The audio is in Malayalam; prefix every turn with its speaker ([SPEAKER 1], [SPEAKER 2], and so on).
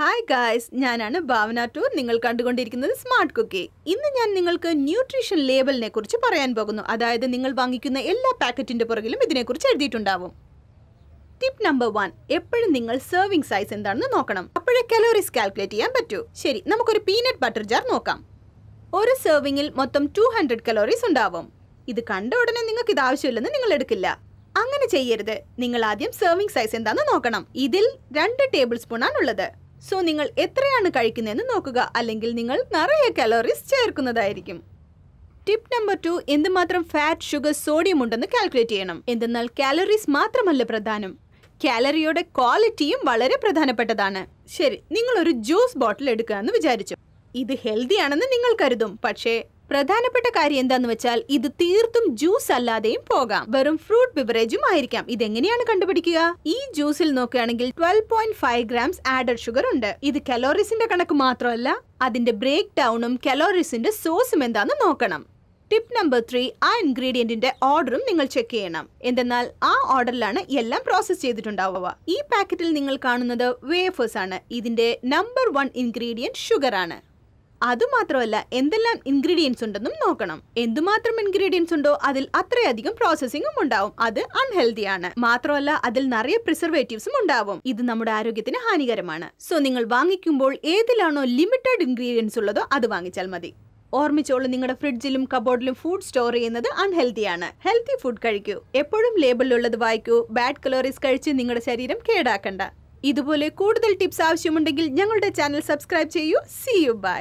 [SPEAKER 1] ഹായ് ഗായ്സ് ഞാനാണ് ഭാവന ടൂർ നിങ്ങൾ കണ്ടുകൊണ്ടിരിക്കുന്നത് സ്മാർട്ട് കുക്കി ഇന്ന് ഞാൻ നിങ്ങൾക്ക് ന്യൂട്രീഷൻ ലേബലിനെ കുറിച്ച് പറയാൻ പോകുന്നു അതായത് നിങ്ങൾ വാങ്ങിക്കുന്ന എല്ലാ പാക്കറ്റിന്റെ പുറകിലും ഇതിനെക്കുറിച്ച് എഴുതിയിട്ടുണ്ടാവും ടിപ്പ് നമ്പർ വൺ എപ്പോഴും നിങ്ങൾ സെർവിങ് സൈസ് എന്താണെന്ന് നോക്കണം അപ്പോഴേ കലോറീസ് കാൽക്കുലേറ്റ് ചെയ്യാൻ പറ്റൂ ശരി നമുക്കൊരു പീനട്ട് ബട്ടർ ജാർ നോക്കാം ഒരു സെർവിങ്ങിൽ മൊത്തം ടു ഹൺഡ്രഡ് കലോറീസ് ഉണ്ടാവും ഇത് കണ്ട ഉടനെ നിങ്ങൾക്ക് ഇത് ആവശ്യമില്ലെന്ന് നിങ്ങൾ എടുക്കില്ല അങ്ങനെ ചെയ്യരുത് നിങ്ങൾ ആദ്യം സെർവിങ് സൈസ് എന്താണെന്ന് നോക്കണം ഇതിൽ രണ്ട് ടേബിൾ സ്പൂൺ ആണുള്ളത് സോ നിങ്ങൾ എത്രയാണ് കഴിക്കുന്നതെന്ന് നോക്കുക അല്ലെങ്കിൽ നിങ്ങൾ നിറയെ കലോറീസ് ചേർക്കുന്നതായിരിക്കും ടിപ്പ് നമ്പർ ടു എന്തുമാത്രം ഫാറ്റ് ഷുഗർ സോഡിയം ഉണ്ടെന്ന് കാൽക്കുലേറ്റ് ചെയ്യണം എന്തെന്നാൽ കാലറീസ് മാത്രമല്ല പ്രധാനം കാലറിയുടെ ക്വാളിറ്റിയും വളരെ പ്രധാനപ്പെട്ടതാണ് ശരി നിങ്ങൾ ഒരു ജ്യൂസ് ബോട്ടിൽ എടുക്കുക എന്ന് വിചാരിച്ചു ഇത് ഹെൽത്തി ആണെന്ന് നിങ്ങൾ കരുതും പക്ഷേ പ്രധാനപ്പെട്ട കാര്യം എന്താന്ന് വെച്ചാൽ ഇത് തീർത്തും ജ്യൂസ് അല്ലാതെയും പോകാം വെറും ഫ്രൂട്ട് ബിവറേജും ആയിരിക്കാം ഇത് എങ്ങനെയാണ് കണ്ടുപിടിക്കുക ഈ ജ്യൂസിൽ നോക്കുകയാണെങ്കിൽ twelve point five grams added sugar ഉണ്ട് ഇത് കലോറീസിന്റെ കണക്ക് മാത്രമല്ല അതിന്റെ ബ്രേക്ക് ഡൗണും കലോറീസിന്റെ സോസും എന്താണെന്ന് നോക്കണം ടിപ്പ് നമ്പർ ത്രീ ആ ഇൻഗ്രീഡിയന്റിന്റെ ഓർഡറും നിങ്ങൾ ചെക്ക് ചെയ്യണം എന്തെന്നാൽ ആ ഓർഡറിലാണ് എല്ലാം പ്രോസസ് ചെയ്തിട്ടുണ്ടാവുക ഈ പാക്കറ്റിൽ നിങ്ങൾ കാണുന്നത് വേഫേഴ്സ് ആണ് ഇതിന്റെ നമ്പർ വൺ ഇൻഗ്രീഡിയന്റ് ഷുഗർ ആണ് അതുമാത്രമല്ല എന്തെല്ലാം ഇൻഗ്രീഡിയൻസ് ഉണ്ടെന്നും നോക്കണം എന്തുമാത്രം ഇൻഗ്രീഡിയൻസ് ഉണ്ടോ അതിൽ അത്രയധികം പ്രോസസ്സിംഗും ഉണ്ടാവും അത് ആണ് മാത്രമല്ല അതിൽ നിറയെ പ്രിസർവേറ്റീവ്സും ഉണ്ടാവും ഇത് നമ്മുടെ ആരോഗ്യത്തിന് ഹാനികരമാണ് സോ നിങ്ങൾ വാങ്ങിക്കുമ്പോൾ ഏതിലാണോ ലിമിറ്റഡ് ഇൻഗ്രീഡിയൻസ് ഉള്ളതോ അത് വാങ്ങിച്ചാൽ മതി ഓർമ്മിച്ചോളൂ നിങ്ങളുടെ ഫ്രിഡ്ജിലും കബോർഡിലും ഫുഡ് സ്റ്റോർ ചെയ്യുന്നത് അൺഹെൽത്തിയാണ് ഹെൽത്തി ഫുഡ് കഴിക്കൂ എപ്പോഴും ലേബിളിലുള്ളത് വായിക്കൂ ബാഡ് കലോറീസ് കഴിച്ച് നിങ്ങളുടെ ശരീരം കേടാക്കണ്ട ഇതുപോലെ കൂടുതൽ ടിപ്സ് ആവശ്യമുണ്ടെങ്കിൽ ഞങ്ങളുടെ ചാനൽ സബ്സ്ക്രൈബ് ചെയ്യൂ സി യു ബൈ